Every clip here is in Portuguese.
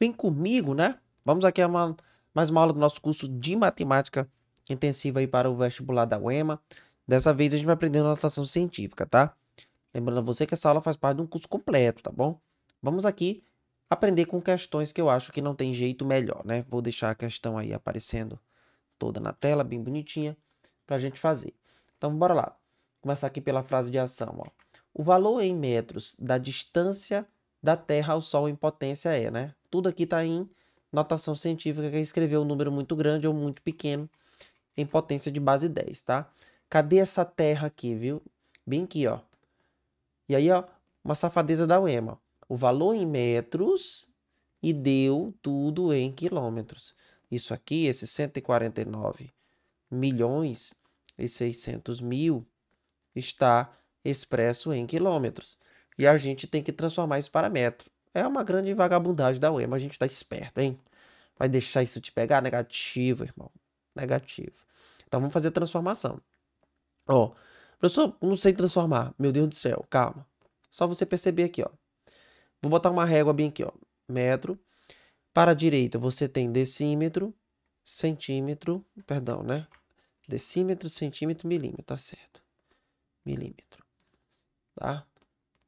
Vem comigo, né? Vamos aqui a uma, mais uma aula do nosso curso de matemática intensiva aí para o vestibular da UEMA. Dessa vez a gente vai aprender notação científica, tá? Lembrando você que essa aula faz parte de um curso completo, tá bom? Vamos aqui aprender com questões que eu acho que não tem jeito melhor, né? Vou deixar a questão aí aparecendo toda na tela, bem bonitinha, para a gente fazer. Então, bora lá. Começar aqui pela frase de ação, ó. O valor em metros da distância da Terra ao Sol em potência é, né? Tudo aqui está em notação científica, que é escrever um número muito grande ou muito pequeno em potência de base 10, tá? Cadê essa terra aqui, viu? Bem aqui, ó. E aí, ó, uma safadeza da UEMA. O valor em metros e deu tudo em quilômetros. Isso aqui, esses 149 milhões e 600 mil, está expresso em quilômetros. E a gente tem que transformar isso para metro. É uma grande vagabundagem da UE, mas a gente tá esperto, hein? Vai deixar isso te pegar? Negativo, irmão. Negativo. Então vamos fazer a transformação. Ó, professor, não sei transformar. Meu Deus do céu, calma. Só você perceber aqui, ó. Vou botar uma régua bem aqui, ó. Metro. Para a direita, você tem decímetro, centímetro, perdão, né? Decímetro, centímetro, milímetro, tá certo. Milímetro, tá?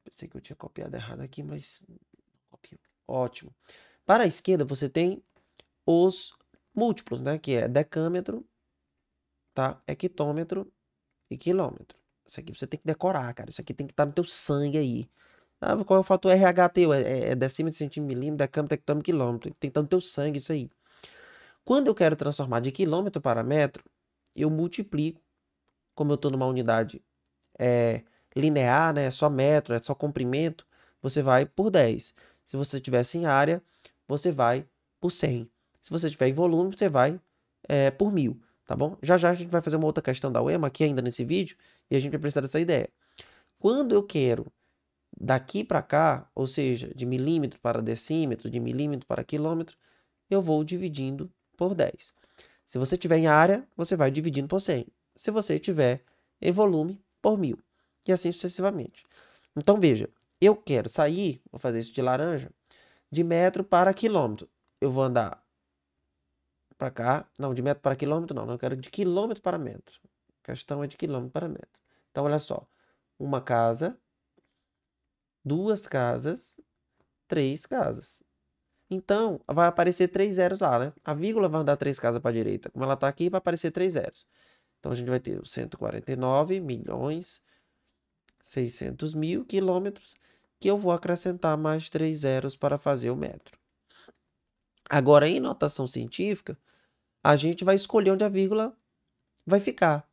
Pensei que eu tinha copiado errado aqui, mas Ótimo. Para a esquerda, você tem os múltiplos, né? Que é decâmetro, tá? Hectômetro e quilômetro. Isso aqui você tem que decorar, cara. Isso aqui tem que estar tá no teu sangue aí. Ah, qual é o fator RH teu? É, é, é decímetro, centímetro, milímetro, decâmetro, hectômetro, quilômetro. Tem que estar tá no teu sangue isso aí. Quando eu quero transformar de quilômetro para metro, eu multiplico. Como eu estou numa unidade é, linear, né? É só metro, é só comprimento. Você vai por 10. Se você tiver em área, você vai por 100. Se você tiver em volume, você vai é, por 1000, tá bom? Já já a gente vai fazer uma outra questão da UEMA aqui ainda nesse vídeo e a gente vai precisar dessa ideia. Quando eu quero daqui para cá, ou seja, de milímetro para decímetro, de milímetro para quilômetro, eu vou dividindo por 10. Se você tiver em área, você vai dividindo por 100. Se você tiver em volume, por 1000. E assim sucessivamente. Então veja, eu quero sair, vou fazer isso de laranja, de metro para quilômetro. Eu vou andar para cá, não, de metro para quilômetro, não, não quero de quilômetro para metro. A questão é de quilômetro para metro. Então, olha só: uma casa, duas casas, três casas. Então, vai aparecer três zeros lá, né? A vírgula vai andar três casas para a direita. Como ela está aqui, vai aparecer três zeros. Então, a gente vai ter 149 milhões 600 mil quilômetros que eu vou acrescentar mais três zeros para fazer o metro. Agora, em notação científica, a gente vai escolher onde a vírgula vai ficar.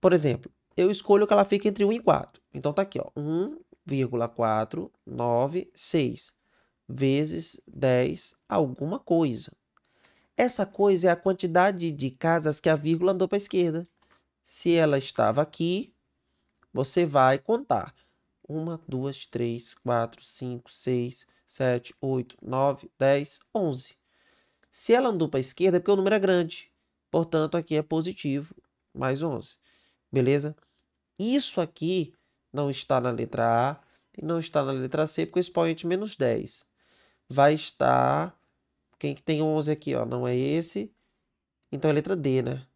Por exemplo, eu escolho que ela fique entre 1 e 4. Então, tá aqui, ó, 1,496 vezes 10 alguma coisa. Essa coisa é a quantidade de casas que a vírgula andou para a esquerda. Se ela estava aqui, você vai contar. 1, 2, 3, 4, 5, 6, 7, 8, 9, 10, 11. Se ela andou para a esquerda, é porque o número é grande. Portanto, aqui é positivo, mais 11. Beleza? Isso aqui não está na letra A e não está na letra C, porque o expoente menos 10 vai estar... Quem que tem 11 aqui? Ó, não é esse. Então, é a letra D, né?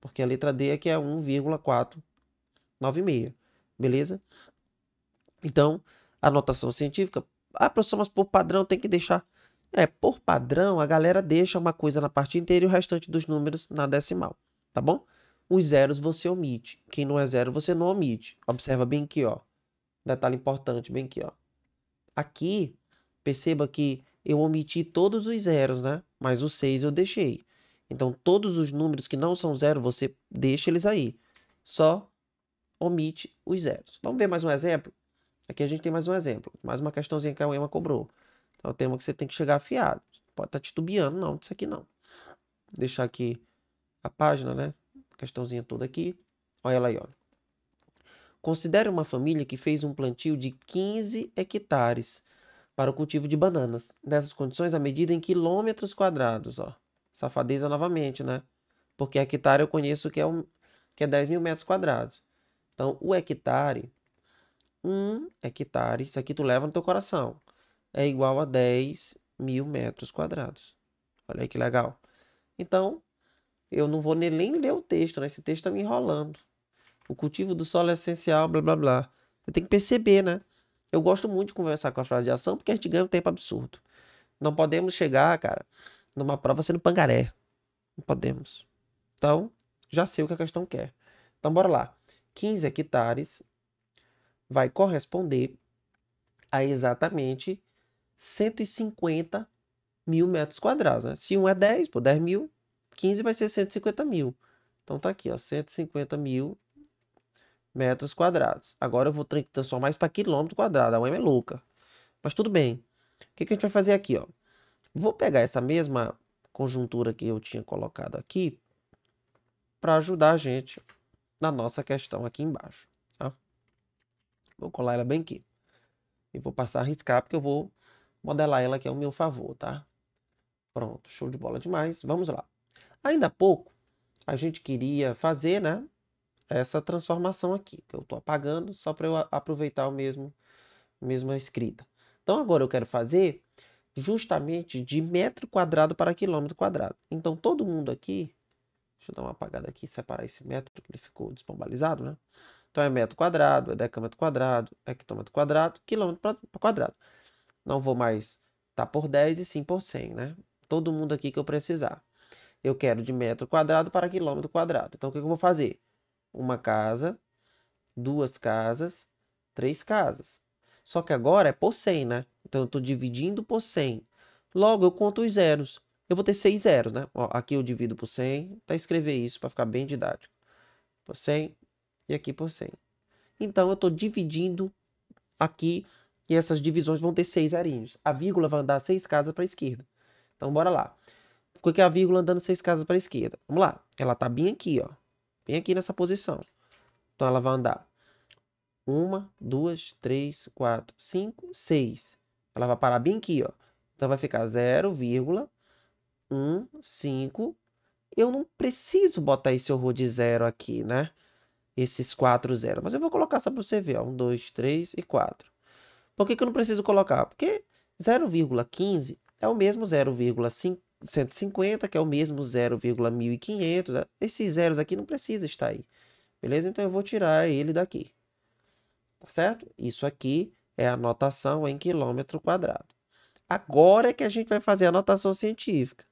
Porque a letra D aqui é 1,496. Beleza? Então, a notação científica, ah, professor, mas por padrão tem que deixar. É, por padrão, a galera deixa uma coisa na parte inteira e o restante dos números na decimal, tá bom? Os zeros você omite. Quem não é zero, você não omite. Observa bem aqui, ó. Detalhe importante, bem aqui, ó. Aqui, perceba que eu omiti todos os zeros, né? Mas o 6 eu deixei. Então, todos os números que não são zero, você deixa eles aí. Só omite os zeros. Vamos ver mais um exemplo? Aqui a gente tem mais um exemplo, mais uma questãozinha que a UEMA cobrou. Então, é o tema que você tem que chegar afiado. Pode estar tá titubeando, não, disso aqui não. Vou deixar aqui a página, né? Questãozinha toda aqui. Olha ela aí, olha. Considere uma família que fez um plantio de 15 hectares para o cultivo de bananas. Nessas condições, a medida em quilômetros quadrados, ó. Safadeza novamente, né? Porque hectare eu conheço que é, um, que é 10 mil metros quadrados. Então, o hectare 1 hectare, isso aqui tu leva no teu coração, é igual a 10 mil metros quadrados. Olha aí que legal. Então, eu não vou nem ler o texto, né? Esse texto tá me enrolando. O cultivo do solo é essencial, blá blá blá. Você tem que perceber, né? Eu gosto muito de conversar com a frase de ação porque a gente ganha um tempo absurdo. Não podemos chegar, cara, numa prova sendo pangaré. Não podemos. Então, já sei o que a questão quer. Então, bora lá. 15 hectares vai corresponder a exatamente 150 mil metros quadrados. Né? Se um é 10, por 10 mil, 15 vai ser 150 mil. Então tá aqui, ó, 150 mil metros quadrados. Agora eu vou transformar isso para quilômetro quadrado. A UEM é louca. Mas tudo bem. O que, que a gente vai fazer aqui? Ó? Vou pegar essa mesma conjuntura que eu tinha colocado aqui para ajudar a gente na nossa questão aqui embaixo. Vou colar ela bem aqui. E vou passar a riscar, porque eu vou modelar ela aqui ao meu favor, tá? Pronto, show de bola demais. Vamos lá. Ainda há pouco, a gente queria fazer, né? Essa transformação aqui, que eu estou apagando, só para eu aproveitar o mesmo, mesmo a escrita. Então, agora eu quero fazer justamente de metro quadrado para quilômetro quadrado. Então, todo mundo aqui, deixa eu dar uma apagada aqui, separar esse metro, que ele ficou despombalizado, né? Então é metro quadrado, é decâmetro quadrado, é hectômetro quadrado, quilômetro quadrado. Não vou mais tá por 10 e sim por 100, né? Todo mundo aqui que eu precisar. Eu quero de metro quadrado para quilômetro quadrado. Então o que eu vou fazer? Uma casa, duas casas, três casas. Só que agora é por 100, né? Então eu estou dividindo por 100. Logo eu conto os zeros. Eu vou ter seis zeros, né? Ó, aqui eu divido por 100, para escrever isso para ficar bem didático. Por 100, e aqui por 100. Então eu estou dividindo aqui e essas divisões vão ter seis arinhos. A vírgula vai andar seis casas para a esquerda. Então bora lá. Ficou aqui é a vírgula andando seis casas para a esquerda. Vamos lá. Ela está bem aqui, ó. Bem aqui nessa posição. Então ela vai andar uma, duas, três, quatro, cinco, seis. Ela vai parar bem aqui, ó. Então vai ficar um cinco Eu não preciso botar esse horror de zero aqui, né? esses quatro zeros. Mas eu vou colocar só para você ver, ó, um, dois, três e quatro Por que, que eu não preciso colocar? Porque 0,15 é o mesmo 0,150, que é o mesmo 0,1500. Né? Esses zeros aqui não precisa estar aí. Beleza? Então eu vou tirar ele daqui. Tá certo? Isso aqui é a notação em quilômetro quadrado. Agora é que a gente vai fazer a notação científica.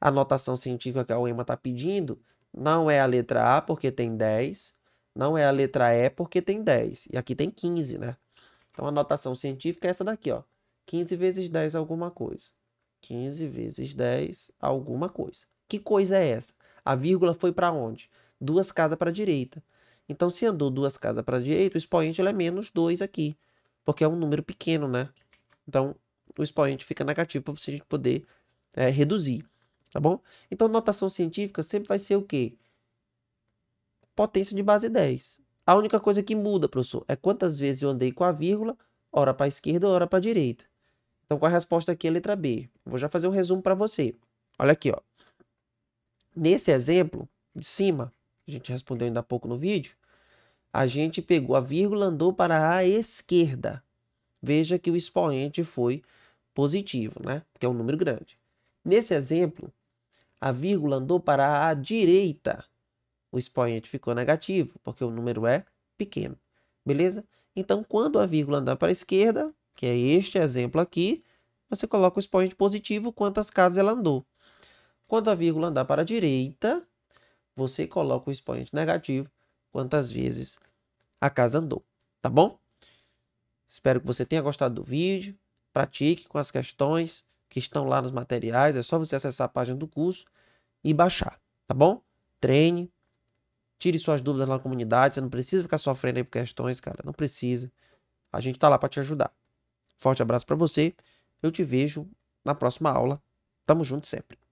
A notação científica que a UEMA está pedindo não é a letra A, porque tem 10. Não é a letra E porque tem 10. E aqui tem 15, né? Então a notação científica é essa daqui, ó. 15 vezes 10 é alguma coisa. 15 vezes 10 alguma coisa. Que coisa é essa? A vírgula foi para onde? Duas casas para a direita. Então, se andou duas casas para a direita, o expoente é menos 2 aqui. Porque é um número pequeno, né? Então, o expoente fica negativo para você poder é, reduzir. Tá bom? Então, notação científica sempre vai ser o quê? potência de base 10. A única coisa que muda, professor, é quantas vezes eu andei com a vírgula, hora para a esquerda, hora para a direita. Então, qual a resposta aqui é a letra B? Vou já fazer um resumo para você. Olha aqui, ó. Nesse exemplo de cima, a gente respondeu ainda há pouco no vídeo, a gente pegou a vírgula, andou para a esquerda. Veja que o expoente foi positivo, né? Porque é um número grande. Nesse exemplo, a vírgula andou para a direita o expoente ficou negativo, porque o número é pequeno, beleza? Então, quando a vírgula andar para a esquerda, que é este exemplo aqui, você coloca o expoente positivo, quantas casas ela andou. Quando a vírgula andar para a direita, você coloca o expoente negativo, quantas vezes a casa andou, tá bom? Espero que você tenha gostado do vídeo, pratique com as questões que estão lá nos materiais, é só você acessar a página do curso e baixar, tá bom? Treine, Tire suas dúvidas lá na comunidade. Você não precisa ficar sofrendo aí por questões, cara. Não precisa. A gente tá lá para te ajudar. Forte abraço para você. Eu te vejo na próxima aula. Tamo junto sempre.